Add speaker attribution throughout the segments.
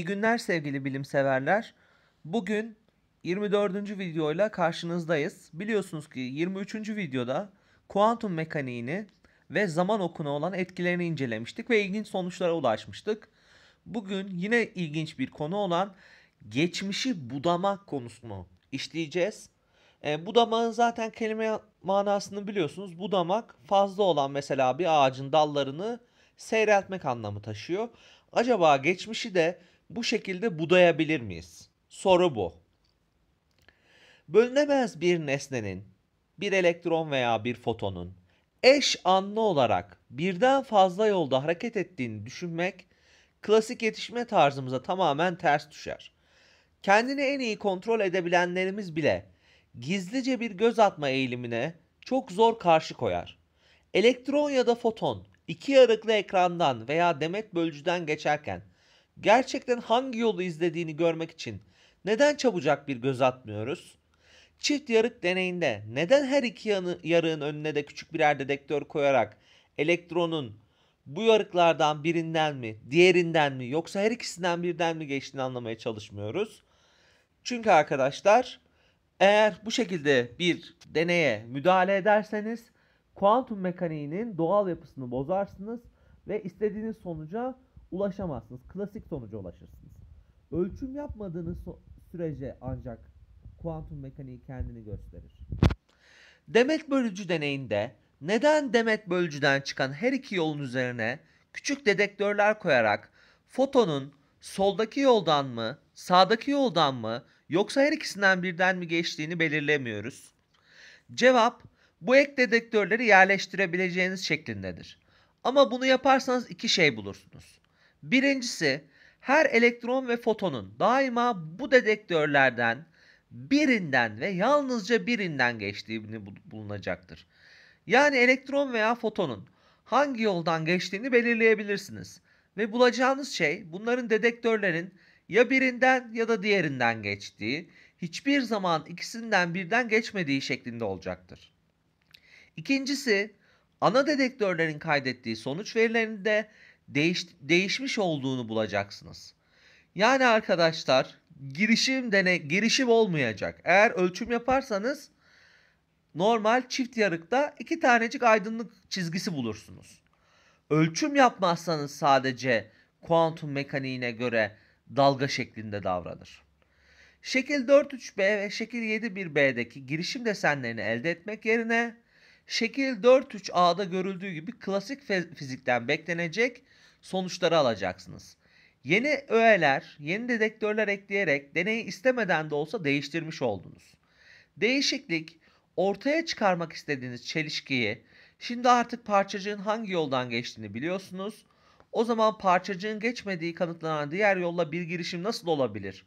Speaker 1: İyi günler sevgili bilimseverler. Bugün 24. videoyla karşınızdayız. Biliyorsunuz ki 23. videoda kuantum mekaniğini ve zaman okuna olan etkilerini incelemiştik ve ilginç sonuçlara ulaşmıştık. Bugün yine ilginç bir konu olan geçmişi budamak konusunu işleyeceğiz. E, budamağın zaten kelime manasını biliyorsunuz. Budamak fazla olan mesela bir ağacın dallarını seyreltmek anlamı taşıyor. Acaba geçmişi de bu şekilde budayabilir miyiz? Soru bu. Bölünemez bir nesnenin, bir elektron veya bir fotonun eş anlı olarak birden fazla yolda hareket ettiğini düşünmek klasik yetişme tarzımıza tamamen ters düşer. Kendini en iyi kontrol edebilenlerimiz bile gizlice bir göz atma eğilimine çok zor karşı koyar. Elektron ya da foton iki yarıklı ekrandan veya demet bölücüden geçerken gerçekten hangi yolu izlediğini görmek için neden çabucak bir göz atmıyoruz? Çift yarık deneyinde neden her iki yanı, yarığın önüne de küçük birer dedektör koyarak elektronun bu yarıklardan birinden mi, diğerinden mi yoksa her ikisinden birden mi geçtiğini anlamaya çalışmıyoruz? Çünkü arkadaşlar eğer bu şekilde bir deneye müdahale ederseniz kuantum mekaniğinin doğal yapısını bozarsınız ve istediğiniz sonuca ulaşamazsınız. Klasik sonuca ulaşırsınız. Ölçüm yapmadığınız so sürece ancak kuantum mekaniği kendini gösterir. Demet bölücü deneyinde neden demet bölücüden çıkan her iki yolun üzerine küçük dedektörler koyarak fotonun soldaki yoldan mı, sağdaki yoldan mı yoksa her ikisinden birden mi geçtiğini belirlemiyoruz. Cevap bu ek dedektörleri yerleştirebileceğiniz şeklindedir. Ama bunu yaparsanız iki şey bulursunuz. Birincisi her elektron ve fotonun daima bu dedektörlerden birinden ve yalnızca birinden geçtiğini bulunacaktır. Yani elektron veya fotonun hangi yoldan geçtiğini belirleyebilirsiniz. Ve bulacağınız şey bunların dedektörlerin ya birinden ya da diğerinden geçtiği, hiçbir zaman ikisinden birden geçmediği şeklinde olacaktır. İkincisi, ana dedektörlerin kaydettiği sonuç verilerinde değiş, değişmiş olduğunu bulacaksınız. Yani arkadaşlar girişim dene girişim olmayacak. Eğer ölçüm yaparsanız normal çift yarıkta iki tanecik aydınlık çizgisi bulursunuz. Ölçüm yapmazsanız sadece kuantum mekaniğine göre dalga şeklinde davranır. Şekil 4 3 b ve şekil 7 1 bdeki girişim desenlerini elde etmek yerine şekil 4 3 ada görüldüğü gibi klasik fizikten beklenecek sonuçları alacaksınız. Yeni öğeler, yeni dedektörler ekleyerek deneyi istemeden de olsa değiştirmiş oldunuz. Değişiklik ortaya çıkarmak istediğiniz çelişkiyi şimdi artık parçacığın hangi yoldan geçtiğini biliyorsunuz. O zaman parçacığın geçmediği kanıtlanan diğer yolla bir girişim nasıl olabilir?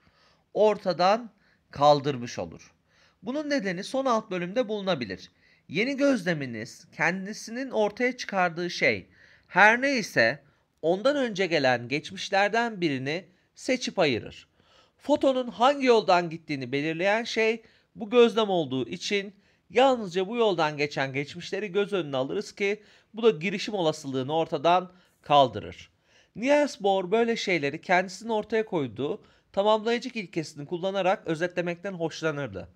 Speaker 1: Ortadan kaldırmış olur. Bunun nedeni son alt bölümde bulunabilir. Yeni gözleminiz kendisinin ortaya çıkardığı şey her ne ise ondan önce gelen geçmişlerden birini seçip ayırır. Fotonun hangi yoldan gittiğini belirleyen şey bu gözlem olduğu için yalnızca bu yoldan geçen geçmişleri göz önüne alırız ki bu da girişim olasılığını ortadan kaldırır. Niels Bohr böyle şeyleri kendisinin ortaya koyduğu tamamlayıcılık ilkesini kullanarak özetlemekten hoşlanırdı.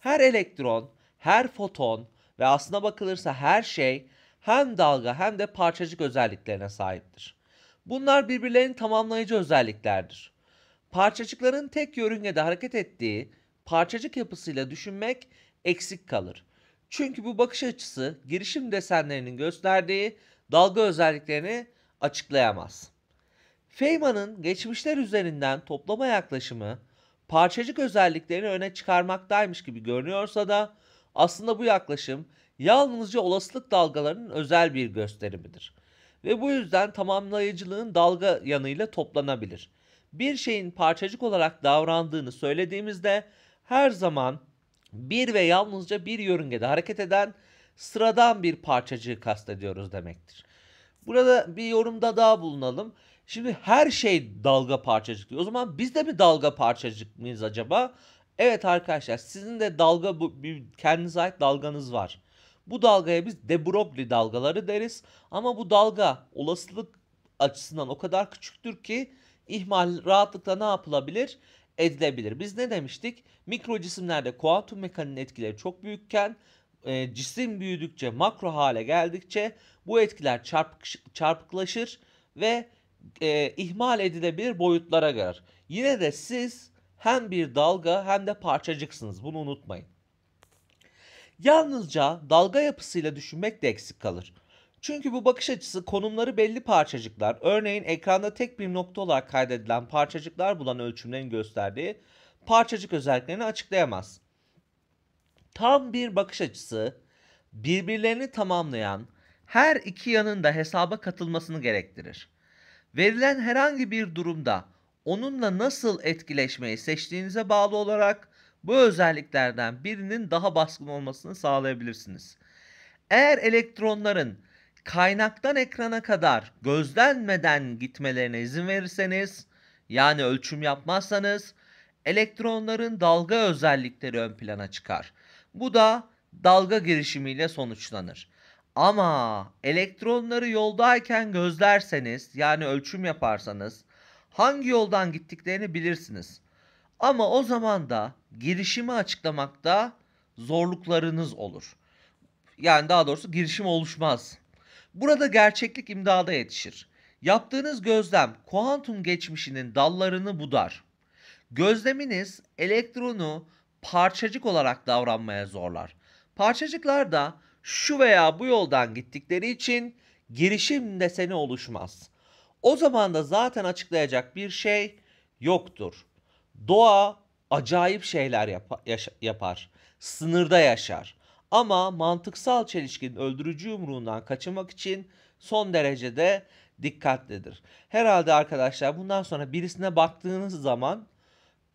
Speaker 1: Her elektron, her foton ve aslına bakılırsa her şey hem dalga hem de parçacık özelliklerine sahiptir. Bunlar birbirlerinin tamamlayıcı özelliklerdir. Parçacıkların tek yörüngede hareket ettiği parçacık yapısıyla düşünmek eksik kalır. Çünkü bu bakış açısı girişim desenlerinin gösterdiği dalga özelliklerini açıklayamaz. Feynman'ın geçmişler üzerinden toplama yaklaşımı parçacık özelliklerini öne çıkarmaktaymış gibi görünüyorsa da aslında bu yaklaşım yalnızca olasılık dalgalarının özel bir gösterimidir ve bu yüzden tamamlayıcılığın dalga yanıyla toplanabilir. Bir şeyin parçacık olarak davrandığını söylediğimizde her zaman bir ve yalnızca bir yörüngede hareket eden sıradan bir parçacığı kastediyoruz demektir. Burada bir yorumda daha bulunalım. Şimdi her şey dalga parçacık diyor. O zaman biz de mi dalga parçacık mıyız acaba? Evet arkadaşlar sizin de dalga bu bir kendinize ait dalganız var. Bu dalgaya biz de Broglie dalgaları deriz. Ama bu dalga olasılık açısından o kadar küçüktür ki ihmal rahatlıkla ne yapılabilir? Edilebilir. Biz ne demiştik? Mikro cisimlerde kuantum mekaniğinin etkileri çok büyükken e, cisim büyüdükçe makro hale geldikçe bu etkiler çarpık, çarpıklaşır ve e, ihmal edilebilir boyutlara girer. Yine de siz hem bir dalga hem de parçacıksınız. Bunu unutmayın. Yalnızca dalga yapısıyla düşünmek de eksik kalır. Çünkü bu bakış açısı konumları belli parçacıklar, örneğin ekranda tek bir nokta olarak kaydedilen parçacıklar bulan ölçümlerin gösterdiği parçacık özelliklerini açıklayamaz. Tam bir bakış açısı birbirlerini tamamlayan her iki yanın da hesaba katılmasını gerektirir. Verilen herhangi bir durumda onunla nasıl etkileşmeyi seçtiğinize bağlı olarak bu özelliklerden birinin daha baskın olmasını sağlayabilirsiniz. Eğer elektronların kaynaktan ekrana kadar gözlenmeden gitmelerine izin verirseniz, yani ölçüm yapmazsanız elektronların dalga özellikleri ön plana çıkar. Bu da dalga girişimiyle sonuçlanır. Ama elektronları yoldayken gözlerseniz yani ölçüm yaparsanız hangi yoldan gittiklerini bilirsiniz. Ama o zaman da girişimi açıklamakta zorluklarınız olur. Yani daha doğrusu girişim oluşmaz. Burada gerçeklik imdada yetişir. Yaptığınız gözlem kuantum geçmişinin dallarını budar. Gözleminiz elektronu parçacık olarak davranmaya zorlar. Parçacıklar da şu veya bu yoldan gittikleri için girişim deseni oluşmaz. O zaman da zaten açıklayacak bir şey yoktur. Doğa acayip şeyler yap yapar. Sınırda yaşar. Ama mantıksal çelişkinin öldürücü yumruğundan kaçınmak için son derecede dikkatlidir. Herhalde arkadaşlar bundan sonra birisine baktığınız zaman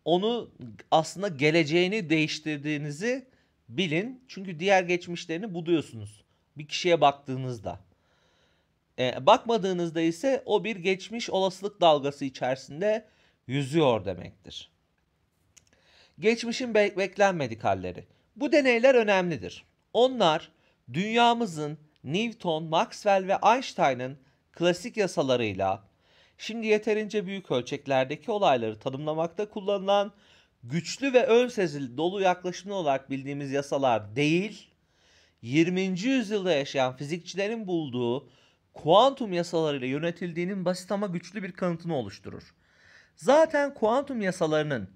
Speaker 1: onu aslında geleceğini değiştirdiğinizi bilin. Çünkü diğer geçmişlerini buluyorsunuz bir kişiye baktığınızda. E, bakmadığınızda ise o bir geçmiş olasılık dalgası içerisinde yüzüyor demektir. Geçmişin be- beklenmedik halleri. Bu deneyler önemlidir. Onlar dünyamızın Newton, Maxwell ve Einstein'ın klasik yasalarıyla şimdi yeterince büyük ölçeklerdeki olayları tanımlamakta kullanılan güçlü ve ön sezili dolu yaklaşımlı olarak bildiğimiz yasalar değil, 20. yüzyılda yaşayan fizikçilerin bulduğu kuantum yasalarıyla yönetildiğinin basit ama güçlü bir kanıtını oluşturur zaten kuantum yasalarının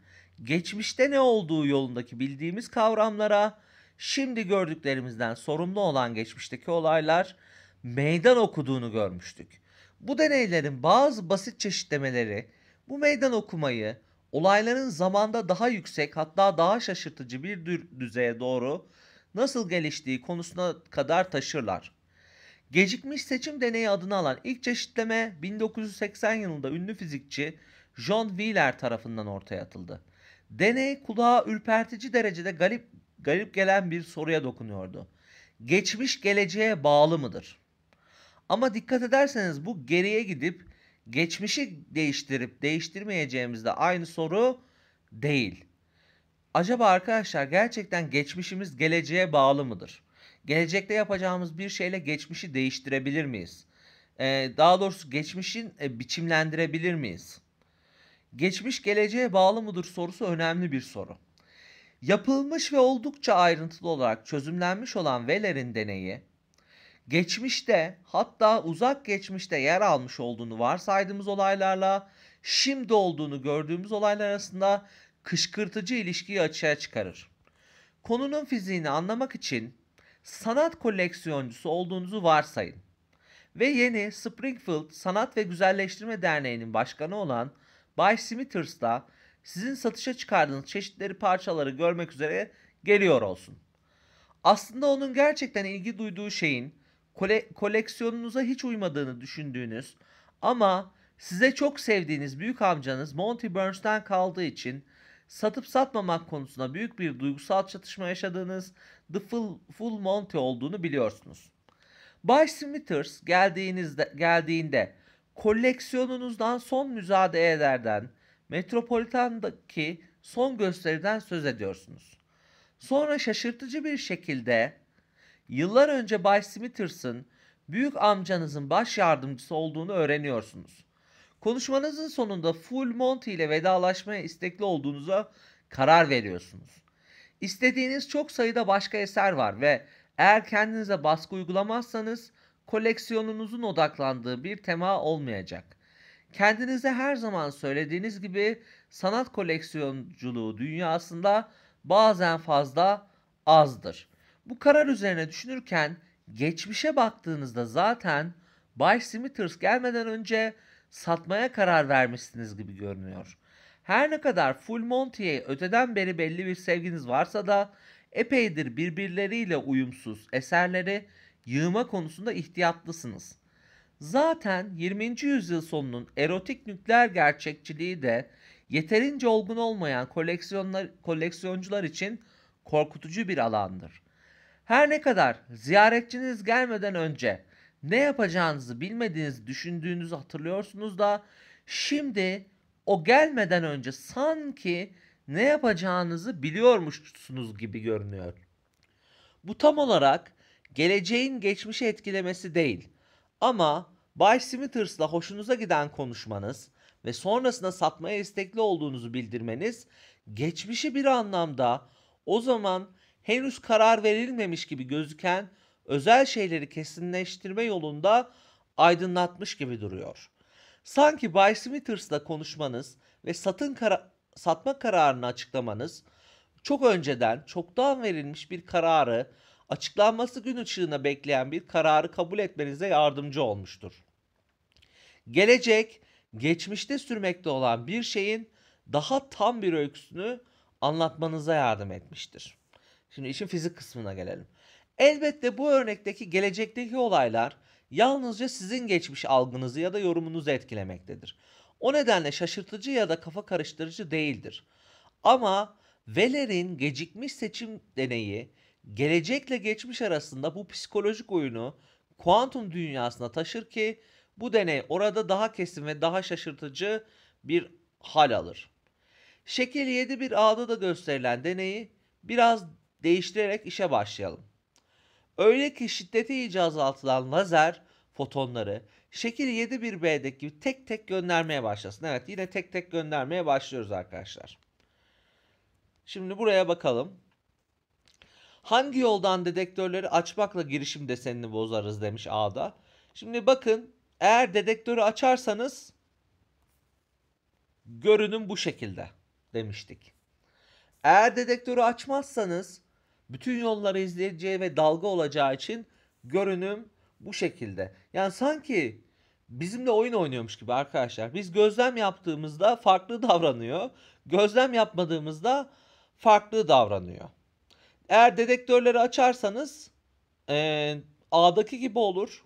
Speaker 1: geçmişte ne olduğu yolundaki bildiğimiz kavramlara şimdi gördüklerimizden sorumlu olan geçmişteki olaylar meydan okuduğunu görmüştük. Bu deneylerin bazı basit çeşitlemeleri bu meydan okumayı olayların zamanda daha yüksek hatta daha şaşırtıcı bir düzeye doğru nasıl geliştiği konusuna kadar taşırlar. Gecikmiş seçim deneyi adını alan ilk çeşitleme 1980 yılında ünlü fizikçi John Wheeler tarafından ortaya atıldı. Deney kulağa ürpertici derecede garip, garip gelen bir soruya dokunuyordu. Geçmiş geleceğe bağlı mıdır? Ama dikkat ederseniz bu geriye gidip geçmişi değiştirip değiştirmeyeceğimizde aynı soru değil. Acaba arkadaşlar gerçekten geçmişimiz geleceğe bağlı mıdır? Gelecekte yapacağımız bir şeyle geçmişi değiştirebilir miyiz? Ee, daha doğrusu geçmişin e, biçimlendirebilir miyiz? geçmiş geleceğe bağlı mıdır sorusu önemli bir soru. Yapılmış ve oldukça ayrıntılı olarak çözümlenmiş olan Weller'in deneyi, geçmişte hatta uzak geçmişte yer almış olduğunu varsaydığımız olaylarla şimdi olduğunu gördüğümüz olaylar arasında kışkırtıcı ilişkiyi açığa çıkarır. Konunun fiziğini anlamak için sanat koleksiyoncusu olduğunuzu varsayın ve yeni Springfield Sanat ve Güzelleştirme Derneği'nin başkanı olan Bay Smithers'da sizin satışa çıkardığınız çeşitleri parçaları görmek üzere geliyor olsun. Aslında onun gerçekten ilgi duyduğu şeyin kole koleksiyonunuza hiç uymadığını düşündüğünüz ama size çok sevdiğiniz büyük amcanız Monty Burns'ten kaldığı için satıp satmamak konusunda büyük bir duygusal çatışma yaşadığınız The Full, Full Monty olduğunu biliyorsunuz. Bay Smithers geldiğinizde, geldiğinde koleksiyonunuzdan son müzade ederden, Metropolitan'daki son gösteriden söz ediyorsunuz. Sonra şaşırtıcı bir şekilde yıllar önce Bay Smithers büyük amcanızın baş yardımcısı olduğunu öğreniyorsunuz. Konuşmanızın sonunda Full Monty ile vedalaşmaya istekli olduğunuza karar veriyorsunuz. İstediğiniz çok sayıda başka eser var ve eğer kendinize baskı uygulamazsanız koleksiyonunuzun odaklandığı bir tema olmayacak. Kendinize her zaman söylediğiniz gibi sanat koleksiyonculuğu dünyasında bazen fazla azdır. Bu karar üzerine düşünürken geçmişe baktığınızda zaten Bay Smithers gelmeden önce satmaya karar vermişsiniz gibi görünüyor. Her ne kadar Full Monty'ye öteden beri belli bir sevginiz varsa da epeydir birbirleriyle uyumsuz eserleri yığma konusunda ihtiyatlısınız. Zaten 20. yüzyıl sonunun erotik nükleer gerçekçiliği de yeterince olgun olmayan koleksiyonlar, koleksiyoncular için korkutucu bir alandır. Her ne kadar ziyaretçiniz gelmeden önce ne yapacağınızı bilmediğinizi düşündüğünüzü hatırlıyorsunuz da şimdi o gelmeden önce sanki ne yapacağınızı biliyormuşsunuz gibi görünüyor. Bu tam olarak geleceğin geçmişi etkilemesi değil. Ama Bay Smithers hoşunuza giden konuşmanız ve sonrasında satmaya istekli olduğunuzu bildirmeniz geçmişi bir anlamda o zaman henüz karar verilmemiş gibi gözüken özel şeyleri kesinleştirme yolunda aydınlatmış gibi duruyor. Sanki Bay Smithers'la konuşmanız ve satın kara satma kararını açıklamanız çok önceden çoktan verilmiş bir kararı açıklanması gün ışığına bekleyen bir kararı kabul etmenize yardımcı olmuştur. Gelecek, geçmişte sürmekte olan bir şeyin daha tam bir öyküsünü anlatmanıza yardım etmiştir. Şimdi işin fizik kısmına gelelim. Elbette bu örnekteki gelecekteki olaylar yalnızca sizin geçmiş algınızı ya da yorumunuzu etkilemektedir. O nedenle şaşırtıcı ya da kafa karıştırıcı değildir. Ama Veller'in gecikmiş seçim deneyi gelecekle geçmiş arasında bu psikolojik oyunu kuantum dünyasına taşır ki bu deney orada daha kesin ve daha şaşırtıcı bir hal alır. Şekil 7 bir ağda da gösterilen deneyi biraz değiştirerek işe başlayalım. Öyle ki şiddeti iyice azaltılan lazer fotonları şekil bir bdeki gibi tek tek göndermeye başlasın. Evet yine tek tek göndermeye başlıyoruz arkadaşlar. Şimdi buraya bakalım. Hangi yoldan dedektörleri açmakla girişim desenini bozarız demiş A'da. Şimdi bakın eğer dedektörü açarsanız görünüm bu şekilde demiştik. Eğer dedektörü açmazsanız bütün yolları izleyeceği ve dalga olacağı için görünüm bu şekilde. Yani sanki bizimle oyun oynuyormuş gibi arkadaşlar. Biz gözlem yaptığımızda farklı davranıyor. Gözlem yapmadığımızda farklı davranıyor. Eğer dedektörleri açarsanız e, A'daki gibi olur.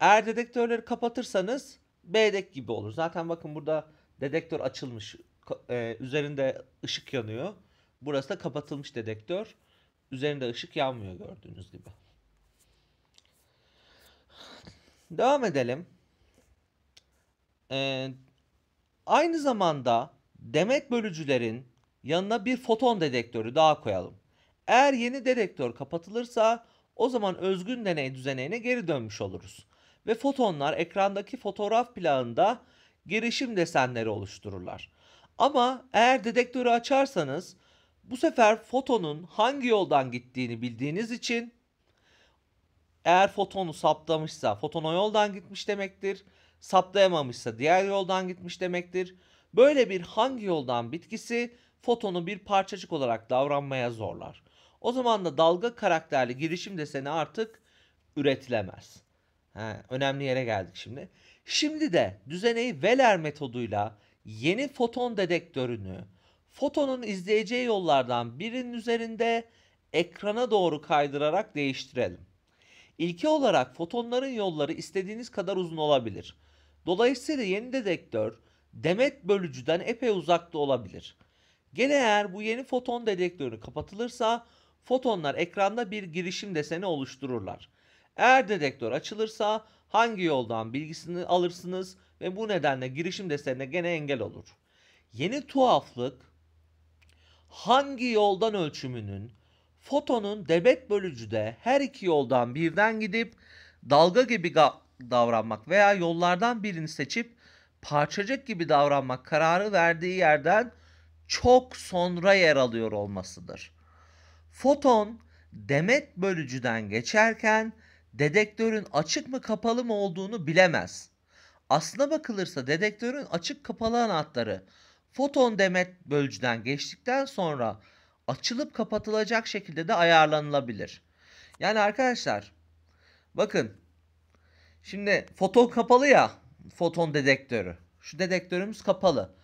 Speaker 1: Eğer dedektörleri kapatırsanız B'deki gibi olur. Zaten bakın burada dedektör açılmış. E, üzerinde ışık yanıyor. Burası da kapatılmış dedektör. Üzerinde ışık yanmıyor gördüğünüz gibi. Devam edelim. Ee, aynı zamanda demet bölücülerin yanına bir foton dedektörü daha koyalım. Eğer yeni dedektör kapatılırsa o zaman özgün deney düzenine geri dönmüş oluruz. Ve fotonlar ekrandaki fotoğraf plağında girişim desenleri oluştururlar. Ama eğer dedektörü açarsanız bu sefer fotonun hangi yoldan gittiğini bildiğiniz için eğer fotonu saptamışsa foton o yoldan gitmiş demektir. Saptayamamışsa diğer yoldan gitmiş demektir. Böyle bir hangi yoldan bitkisi fotonu bir parçacık olarak davranmaya zorlar. O zaman da dalga karakterli girişim deseni artık üretilemez. Ha, önemli yere geldik şimdi. Şimdi de düzeneyi Veler metoduyla yeni foton dedektörünü fotonun izleyeceği yollardan birinin üzerinde ekrana doğru kaydırarak değiştirelim. İlke olarak fotonların yolları istediğiniz kadar uzun olabilir. Dolayısıyla yeni dedektör demet bölücüden epey uzakta olabilir. Gene eğer bu yeni foton dedektörü kapatılırsa fotonlar ekranda bir girişim deseni oluştururlar. Eğer dedektör açılırsa hangi yoldan bilgisini alırsınız ve bu nedenle girişim desenine gene engel olur. Yeni tuhaflık hangi yoldan ölçümünün fotonun debet bölücüde her iki yoldan birden gidip dalga gibi davranmak veya yollardan birini seçip parçacık gibi davranmak kararı verdiği yerden çok sonra yer alıyor olmasıdır. Foton demet bölücüden geçerken dedektörün açık mı kapalı mı olduğunu bilemez. Aslına bakılırsa dedektörün açık kapalı anahtarı foton demet bölücüden geçtikten sonra açılıp kapatılacak şekilde de ayarlanılabilir. Yani arkadaşlar bakın şimdi foton kapalı ya foton dedektörü. Şu dedektörümüz kapalı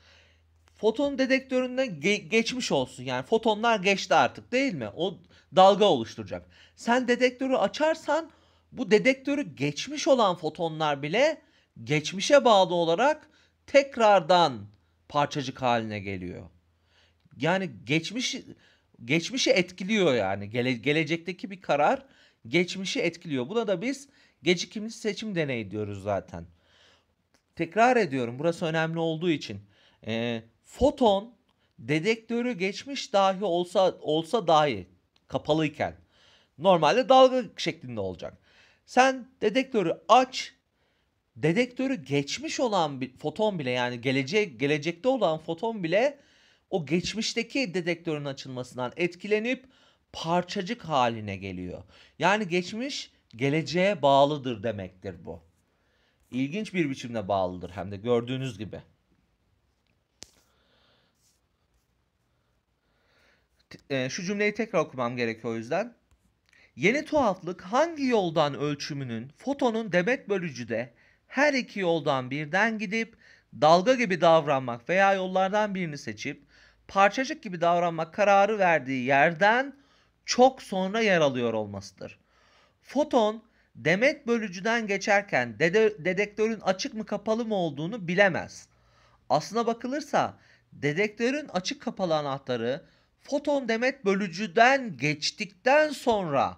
Speaker 1: foton dedektöründen ge- geçmiş olsun. Yani fotonlar geçti artık değil mi? O dalga oluşturacak. Sen dedektörü açarsan bu dedektörü geçmiş olan fotonlar bile geçmişe bağlı olarak tekrardan parçacık haline geliyor. Yani geçmiş geçmişi etkiliyor yani. Gele, gelecekteki bir karar geçmişi etkiliyor. Buna da biz gecikimli seçim deneyi diyoruz zaten. Tekrar ediyorum burası önemli olduğu için. Ee, foton dedektörü geçmiş dahi olsa olsa dahi kapalıyken normalde dalga şeklinde olacak. Sen dedektörü aç, dedektörü geçmiş olan bir foton bile yani gelecek gelecekte olan foton bile o geçmişteki dedektörün açılmasından etkilenip parçacık haline geliyor. Yani geçmiş geleceğe bağlıdır demektir bu. İlginç bir biçimde bağlıdır hem de gördüğünüz gibi. e, şu cümleyi tekrar okumam gerekiyor o yüzden. Yeni tuhaflık hangi yoldan ölçümünün fotonun demet bölücüde her iki yoldan birden gidip dalga gibi davranmak veya yollardan birini seçip parçacık gibi davranmak kararı verdiği yerden çok sonra yer alıyor olmasıdır. Foton demet bölücüden geçerken dede, dedektörün açık mı kapalı mı olduğunu bilemez. Aslına bakılırsa dedektörün açık kapalı anahtarı foton demet bölücüden geçtikten sonra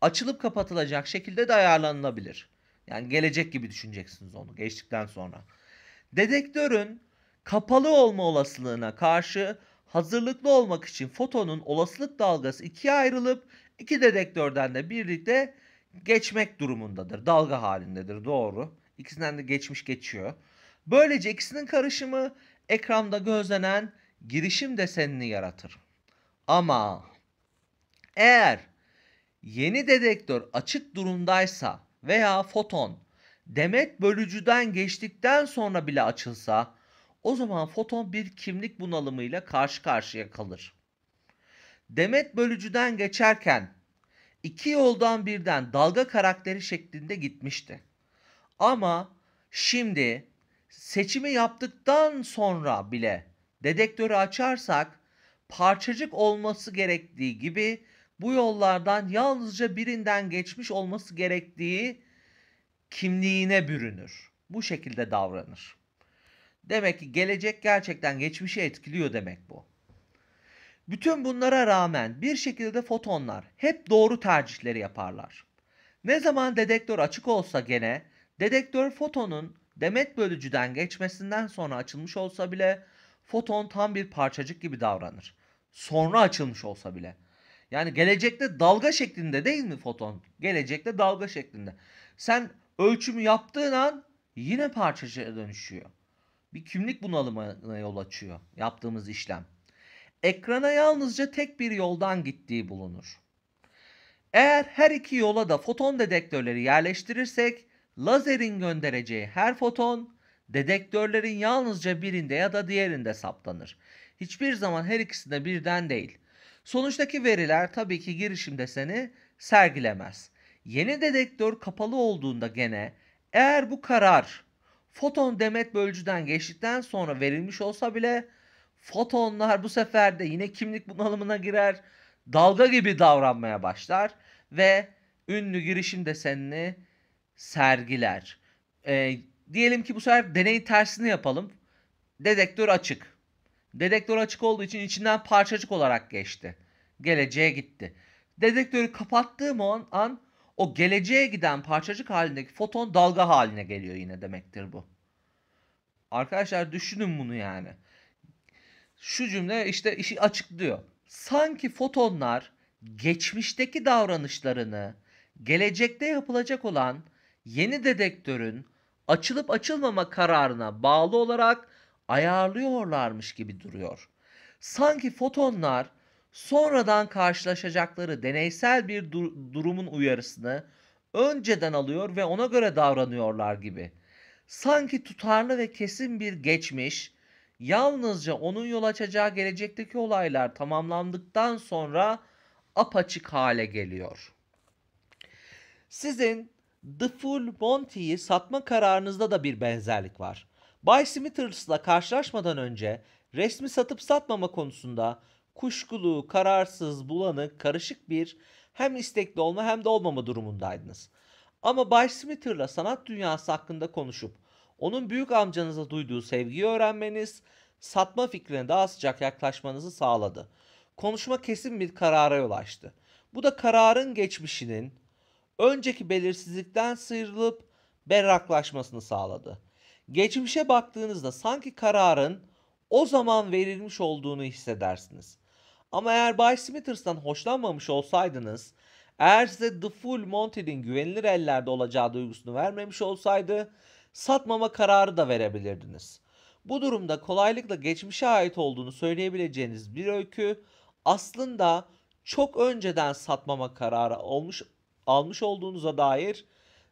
Speaker 1: açılıp kapatılacak şekilde de ayarlanabilir. Yani gelecek gibi düşüneceksiniz onu geçtikten sonra. Dedektörün kapalı olma olasılığına karşı hazırlıklı olmak için fotonun olasılık dalgası ikiye ayrılıp iki dedektörden de birlikte geçmek durumundadır. Dalga halindedir doğru. İkisinden de geçmiş geçiyor. Böylece ikisinin karışımı ekranda gözlenen girişim desenini yaratır. Ama eğer yeni dedektör açık durumdaysa veya foton demet bölücüden geçtikten sonra bile açılsa o zaman foton bir kimlik bunalımıyla karşı karşıya kalır. Demet bölücüden geçerken iki yoldan birden dalga karakteri şeklinde gitmişti. Ama şimdi seçimi yaptıktan sonra bile dedektörü açarsak parçacık olması gerektiği gibi bu yollardan yalnızca birinden geçmiş olması gerektiği kimliğine bürünür. Bu şekilde davranır. Demek ki gelecek gerçekten geçmişi etkiliyor demek bu. Bütün bunlara rağmen bir şekilde fotonlar hep doğru tercihleri yaparlar. Ne zaman dedektör açık olsa gene dedektör fotonun demet bölücüden geçmesinden sonra açılmış olsa bile foton tam bir parçacık gibi davranır sonra açılmış olsa bile. Yani gelecekte dalga şeklinde değil mi foton? Gelecekte dalga şeklinde. Sen ölçümü yaptığın an yine parçacığa dönüşüyor. Bir kimlik bunalımına yol açıyor yaptığımız işlem. Ekrana yalnızca tek bir yoldan gittiği bulunur. Eğer her iki yola da foton dedektörleri yerleştirirsek lazerin göndereceği her foton dedektörlerin yalnızca birinde ya da diğerinde saptanır. Hiçbir zaman her ikisinde birden değil. Sonuçtaki veriler tabii ki girişimde seni sergilemez. Yeni dedektör kapalı olduğunda gene eğer bu karar foton demet bölücüden geçtikten sonra verilmiş olsa bile fotonlar bu sefer de yine kimlik bunalımına girer, dalga gibi davranmaya başlar ve ünlü girişim desenini sergiler. E, diyelim ki bu sefer deney tersini yapalım. Dedektör açık. Dedektör açık olduğu için içinden parçacık olarak geçti. Geleceğe gitti. Dedektörü kapattığım an, an o geleceğe giden parçacık halindeki foton dalga haline geliyor yine demektir bu. Arkadaşlar düşünün bunu yani. Şu cümle işte işi açıklıyor. Sanki fotonlar geçmişteki davranışlarını gelecekte yapılacak olan yeni dedektörün açılıp açılmama kararına bağlı olarak ayarlıyorlarmış gibi duruyor. Sanki fotonlar sonradan karşılaşacakları deneysel bir dur- durumun uyarısını önceden alıyor ve ona göre davranıyorlar gibi. Sanki tutarlı ve kesin bir geçmiş, yalnızca onun yol açacağı gelecekteki olaylar tamamlandıktan sonra apaçık hale geliyor. Sizin The Full Monty'yi satma kararınızda da bir benzerlik var. Bay Smithers'la karşılaşmadan önce resmi satıp satmama konusunda kuşkulu, kararsız, bulanık, karışık bir hem istekli olma hem de olmama durumundaydınız. Ama Bay Smither'la sanat dünyası hakkında konuşup onun büyük amcanıza duyduğu sevgiyi öğrenmeniz, satma fikrine daha sıcak yaklaşmanızı sağladı. Konuşma kesin bir karara yol açtı. Bu da kararın geçmişinin önceki belirsizlikten sıyrılıp berraklaşmasını sağladı. Geçmişe baktığınızda sanki kararın o zaman verilmiş olduğunu hissedersiniz. Ama eğer Bay Smithers'tan hoşlanmamış olsaydınız, eğer size The Full Monty'nin güvenilir ellerde olacağı duygusunu vermemiş olsaydı, satmama kararı da verebilirdiniz. Bu durumda kolaylıkla geçmişe ait olduğunu söyleyebileceğiniz bir öykü aslında çok önceden satmama kararı olmuş almış olduğunuza dair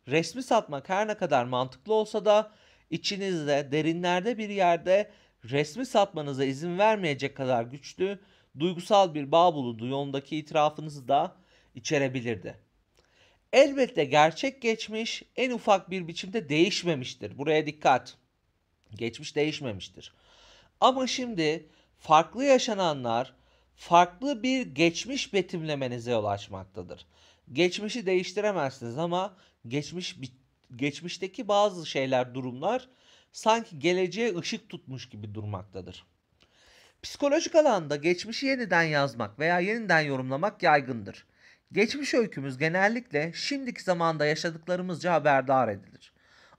Speaker 1: resmi satmak her ne kadar mantıklı olsa da içinizde, derinlerde bir yerde resmi satmanıza izin vermeyecek kadar güçlü duygusal bir bağ bulunduğu yolundaki itirafınızı da içerebilirdi. Elbette gerçek geçmiş en ufak bir biçimde değişmemiştir. Buraya dikkat. Geçmiş değişmemiştir. Ama şimdi farklı yaşananlar farklı bir geçmiş betimlemenize yol açmaktadır. Geçmişi değiştiremezsiniz ama geçmiş geçmişteki bazı şeyler, durumlar sanki geleceğe ışık tutmuş gibi durmaktadır. Psikolojik alanda geçmişi yeniden yazmak veya yeniden yorumlamak yaygındır. Geçmiş öykümüz genellikle şimdiki zamanda yaşadıklarımızca haberdar edilir.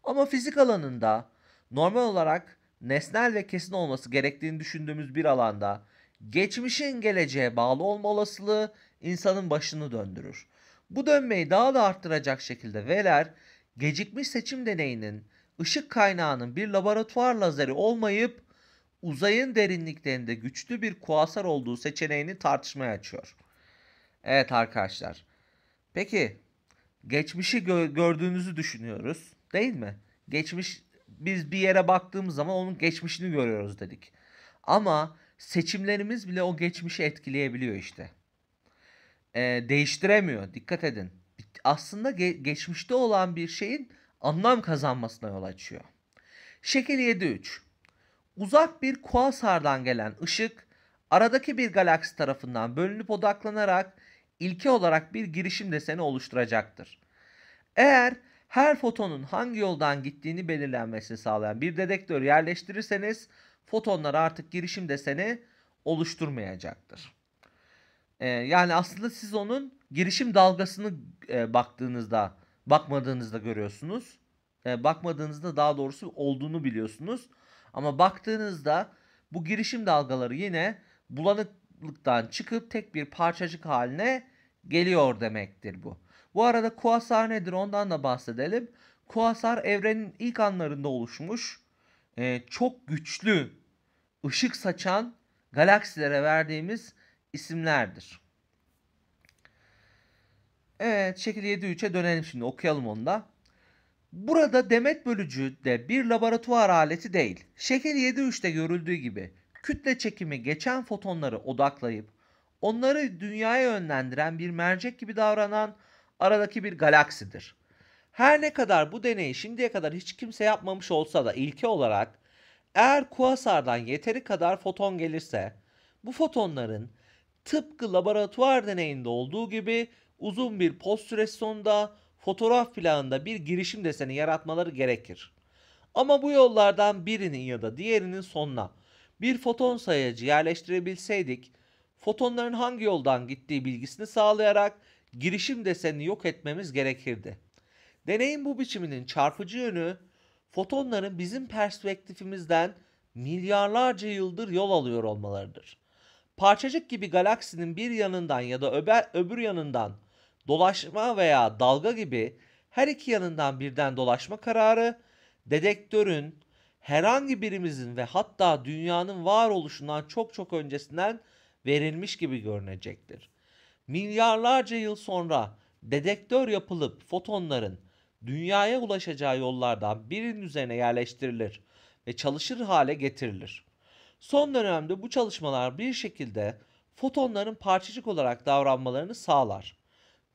Speaker 1: Ama fizik alanında normal olarak nesnel ve kesin olması gerektiğini düşündüğümüz bir alanda geçmişin geleceğe bağlı olma olasılığı insanın başını döndürür. Bu dönmeyi daha da arttıracak şekilde Veler gecikmiş seçim deneyinin ışık kaynağının bir laboratuvar lazeri olmayıp uzayın derinliklerinde güçlü bir kuasar olduğu seçeneğini tartışmaya açıyor. Evet arkadaşlar. Peki geçmişi gö- gördüğünüzü düşünüyoruz değil mi? Geçmiş biz bir yere baktığımız zaman onun geçmişini görüyoruz dedik. Ama seçimlerimiz bile o geçmişi etkileyebiliyor işte. Ee, değiştiremiyor dikkat edin aslında ge- geçmişte olan bir şeyin anlam kazanmasına yol açıyor. Şekil 7.3 Uzak bir kuasardan gelen ışık aradaki bir galaksi tarafından bölünüp odaklanarak ilke olarak bir girişim deseni oluşturacaktır. Eğer her fotonun hangi yoldan gittiğini belirlenmesini sağlayan bir dedektör yerleştirirseniz fotonlar artık girişim deseni oluşturmayacaktır. Ee, yani aslında siz onun girişim dalgasını e, baktığınızda, bakmadığınızda görüyorsunuz. E, bakmadığınızda daha doğrusu olduğunu biliyorsunuz. Ama baktığınızda bu girişim dalgaları yine bulanıklıktan çıkıp tek bir parçacık haline geliyor demektir bu. Bu arada kuasar nedir ondan da bahsedelim. Kuasar evrenin ilk anlarında oluşmuş e, çok güçlü ışık saçan galaksilere verdiğimiz isimlerdir. Evet şekil 7-3'e dönelim şimdi okuyalım onu da. Burada demet bölücü de bir laboratuvar aleti değil. Şekil 7-3'te görüldüğü gibi kütle çekimi geçen fotonları odaklayıp onları dünyaya yönlendiren bir mercek gibi davranan aradaki bir galaksidir. Her ne kadar bu deneyi şimdiye kadar hiç kimse yapmamış olsa da ilke olarak eğer kuasardan yeteri kadar foton gelirse bu fotonların tıpkı laboratuvar deneyinde olduğu gibi uzun bir post süresi sonunda fotoğraf planında bir girişim deseni yaratmaları gerekir. Ama bu yollardan birinin ya da diğerinin sonuna bir foton sayacı yerleştirebilseydik, fotonların hangi yoldan gittiği bilgisini sağlayarak girişim desenini yok etmemiz gerekirdi. Deneyin bu biçiminin çarpıcı yönü, fotonların bizim perspektifimizden milyarlarca yıldır yol alıyor olmalarıdır. Parçacık gibi galaksinin bir yanından ya da öber, öbür yanından dolaşma veya dalga gibi her iki yanından birden dolaşma kararı dedektörün herhangi birimizin ve hatta dünyanın varoluşundan çok çok öncesinden verilmiş gibi görünecektir. Milyarlarca yıl sonra dedektör yapılıp fotonların dünyaya ulaşacağı yollardan birinin üzerine yerleştirilir ve çalışır hale getirilir. Son dönemde bu çalışmalar bir şekilde fotonların parçacık olarak davranmalarını sağlar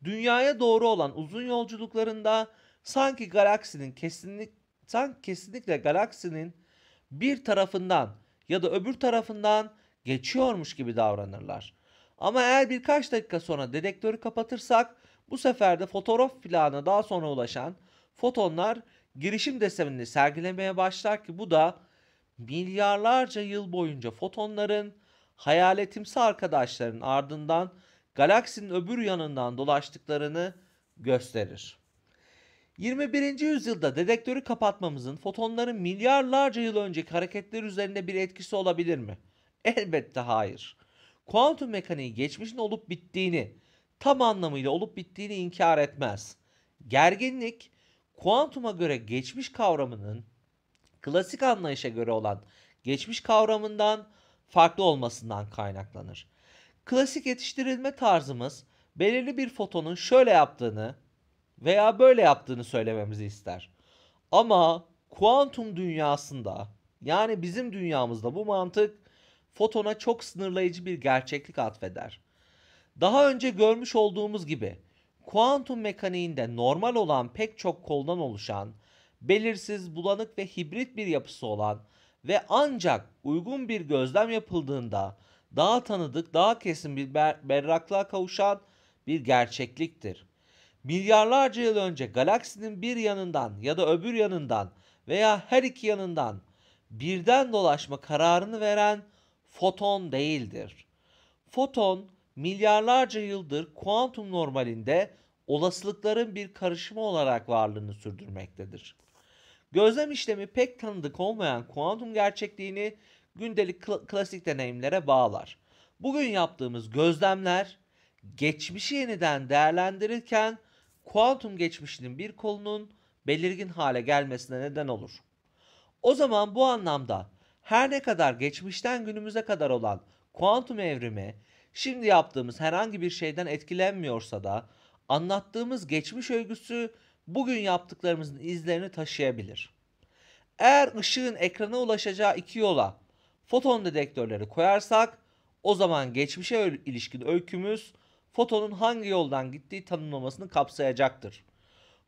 Speaker 1: dünyaya doğru olan uzun yolculuklarında sanki galaksinin kesinlik sanki kesinlikle galaksinin bir tarafından ya da öbür tarafından geçiyormuş gibi davranırlar. Ama eğer birkaç dakika sonra dedektörü kapatırsak bu sefer de fotoğraf plana daha sonra ulaşan fotonlar girişim desenini sergilemeye başlar ki bu da milyarlarca yıl boyunca fotonların hayaletimsi arkadaşların ardından galaksinin öbür yanından dolaştıklarını gösterir. 21. yüzyılda dedektörü kapatmamızın fotonların milyarlarca yıl önceki hareketler üzerinde bir etkisi olabilir mi? Elbette hayır. Kuantum mekaniği geçmişin olup bittiğini, tam anlamıyla olup bittiğini inkar etmez. Gerginlik, kuantuma göre geçmiş kavramının klasik anlayışa göre olan geçmiş kavramından farklı olmasından kaynaklanır. Klasik yetiştirilme tarzımız belirli bir fotonun şöyle yaptığını veya böyle yaptığını söylememizi ister. Ama kuantum dünyasında yani bizim dünyamızda bu mantık fotona çok sınırlayıcı bir gerçeklik atfeder. Daha önce görmüş olduğumuz gibi kuantum mekaniğinde normal olan pek çok koldan oluşan, belirsiz, bulanık ve hibrit bir yapısı olan ve ancak uygun bir gözlem yapıldığında daha tanıdık, daha kesin bir berraklığa kavuşan bir gerçekliktir. Milyarlarca yıl önce galaksinin bir yanından ya da öbür yanından veya her iki yanından birden dolaşma kararını veren foton değildir. Foton milyarlarca yıldır kuantum normalinde olasılıkların bir karışımı olarak varlığını sürdürmektedir. Gözlem işlemi pek tanıdık olmayan kuantum gerçekliğini gündelik kl- klasik deneyimlere bağlar. Bugün yaptığımız gözlemler geçmişi yeniden değerlendirirken kuantum geçmişinin bir kolunun belirgin hale gelmesine neden olur. O zaman bu anlamda her ne kadar geçmişten günümüze kadar olan kuantum evrimi şimdi yaptığımız herhangi bir şeyden etkilenmiyorsa da anlattığımız geçmiş öyküsü bugün yaptıklarımızın izlerini taşıyabilir. Eğer ışığın ekrana ulaşacağı iki yola foton dedektörleri koyarsak o zaman geçmişe ilişkin öykümüz fotonun hangi yoldan gittiği tanımlamasını kapsayacaktır.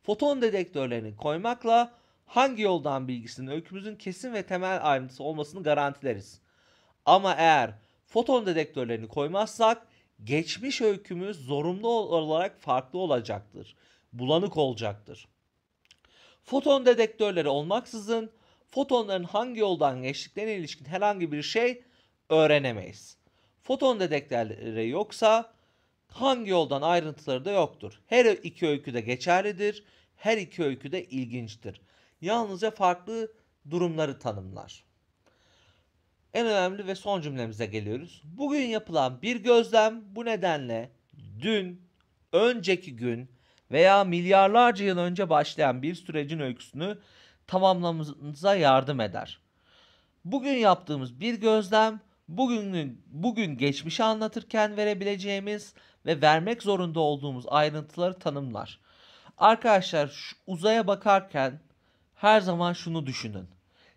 Speaker 1: Foton dedektörlerini koymakla hangi yoldan bilgisinin öykümüzün kesin ve temel ayrıntısı olmasını garantileriz. Ama eğer foton dedektörlerini koymazsak geçmiş öykümüz zorunlu olarak farklı olacaktır. Bulanık olacaktır. Foton dedektörleri olmaksızın fotonların hangi yoldan geçtiklerine ilişkin herhangi bir şey öğrenemeyiz. Foton dedektörleri yoksa hangi yoldan ayrıntıları da yoktur. Her iki öykü de geçerlidir. Her iki öykü de ilginçtir. Yalnızca farklı durumları tanımlar. En önemli ve son cümlemize geliyoruz. Bugün yapılan bir gözlem bu nedenle dün, önceki gün veya milyarlarca yıl önce başlayan bir sürecin öyküsünü tamamlamamıza yardım eder. Bugün yaptığımız bir gözlem bugünün bugün geçmişi anlatırken verebileceğimiz ve vermek zorunda olduğumuz ayrıntıları tanımlar. Arkadaşlar uzaya bakarken her zaman şunu düşünün.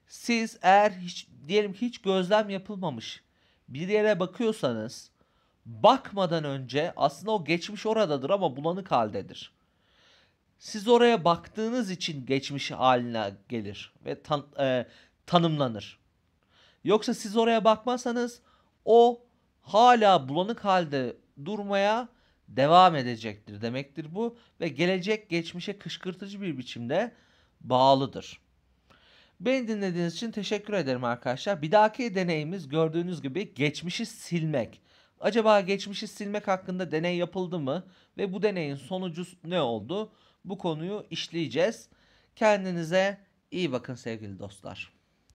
Speaker 1: Siz eğer hiç diyelim hiç gözlem yapılmamış bir yere bakıyorsanız bakmadan önce aslında o geçmiş oradadır ama bulanık haldedir. Siz oraya baktığınız için geçmiş haline gelir ve tan e, tanımlanır. Yoksa siz oraya bakmazsanız o hala bulanık halde durmaya devam edecektir demektir bu ve gelecek geçmişe kışkırtıcı bir biçimde bağlıdır. Beni dinlediğiniz için teşekkür ederim arkadaşlar. Bir dahaki deneyimiz gördüğünüz gibi geçmişi silmek. Acaba geçmişi silmek hakkında deney yapıldı mı ve bu deneyin sonucu ne oldu? bu konuyu işleyeceğiz. Kendinize iyi bakın sevgili dostlar.